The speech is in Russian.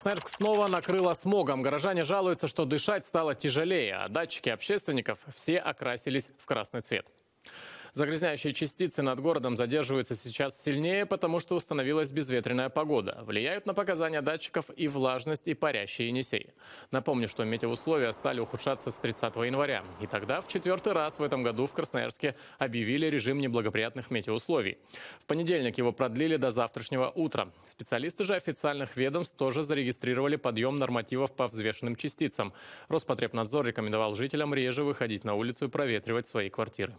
Красноярск снова накрыло смогом. Горожане жалуются, что дышать стало тяжелее, а датчики общественников все окрасились в красный цвет. Загрязняющие частицы над городом задерживаются сейчас сильнее, потому что установилась безветренная погода. Влияют на показания датчиков и влажность, и парящие Енисеи. Напомню, что метеоусловия стали ухудшаться с 30 января. И тогда в четвертый раз в этом году в Красноярске объявили режим неблагоприятных метеоусловий. В понедельник его продлили до завтрашнего утра. Специалисты же официальных ведомств тоже зарегистрировали подъем нормативов по взвешенным частицам. Роспотребнадзор рекомендовал жителям реже выходить на улицу и проветривать свои квартиры.